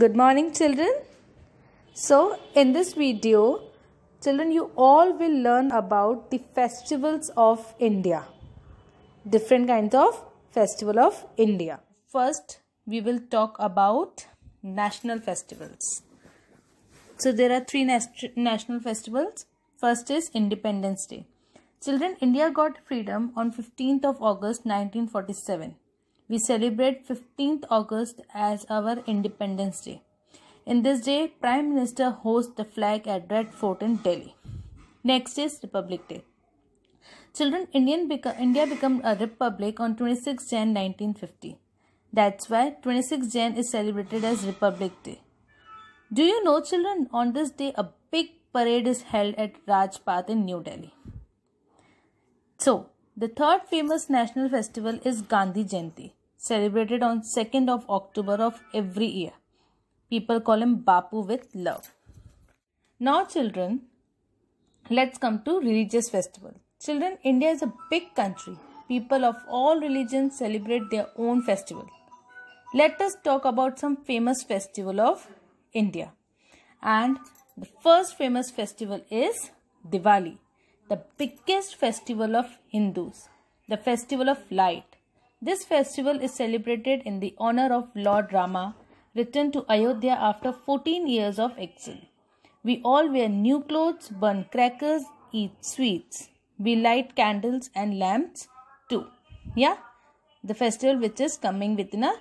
Good morning children. So in this video children you all will learn about the festivals of India. Different kinds of festival of India. First we will talk about national festivals. So there are three national festivals. First is Independence Day. Children India got freedom on 15th of August 1947 we celebrate 15th August as our Independence Day. In this day, Prime Minister hosts the flag at Red Fort in Delhi. Next is Republic Day. Children, Indian beca- India became a republic on 26 Jan 1950. That's why 26 Jan is celebrated as Republic Day. Do you know, children, on this day a big parade is held at Rajpath in New Delhi. So, the third famous national festival is Gandhi Jayanti celebrated on 2nd of October of every year. People call him Bapu with love. Now children, let's come to religious festival. Children, India is a big country. People of all religions celebrate their own festival. Let us talk about some famous festival of India. And the first famous festival is Diwali, the biggest festival of Hindus, the festival of light. This festival is celebrated in the honor of Lord Rama, returned to Ayodhya after 14 years of exile. We all wear new clothes, burn crackers, eat sweets. We light candles and lamps too. Yeah, the festival which is coming within a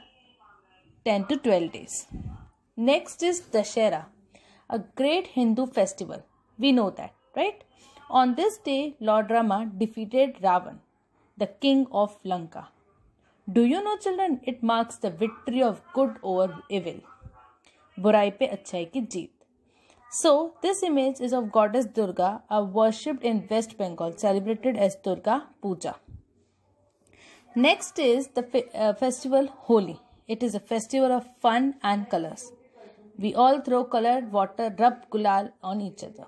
10 to 12 days. Next is Dashera, a great Hindu festival. We know that, right? On this day, Lord Rama defeated Ravan, the king of Lanka. Do you know children it marks the victory of good over evil बुराई पे अच्छाई की जीत so this image is of goddess Durga are worshipped in West Bengal celebrated as Durga Puja next is the festival Holi it is a festival of fun and colours We all throw colored water, rub gulal on each other.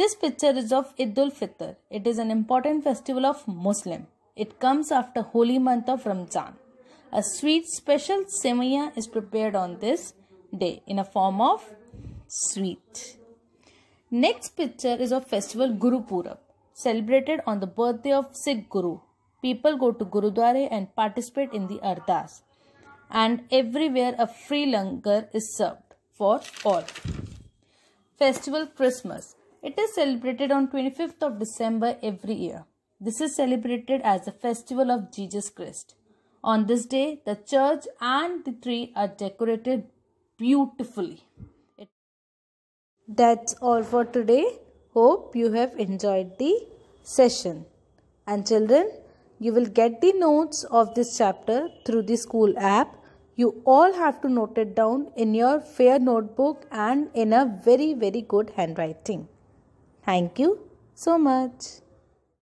This picture is of Eid ul Fitr. It is an important festival of Muslim. It comes after holy month of Ramzan. A sweet special semiya is prepared on this day in a form of sweet. Next picture is of festival Guru Purab, celebrated on the birthday of Sikh Guru. People go to Gurudwara and participate in the Ardas. And everywhere a free langar is served for all. Festival Christmas. It is celebrated on 25th of December every year. This is celebrated as the festival of Jesus Christ. On this day, the church and the tree are decorated beautifully. That's all for today. Hope you have enjoyed the session. And children, you will get the notes of this chapter through the school app. You all have to note it down in your fair notebook and in a very, very good handwriting. Thank you so much.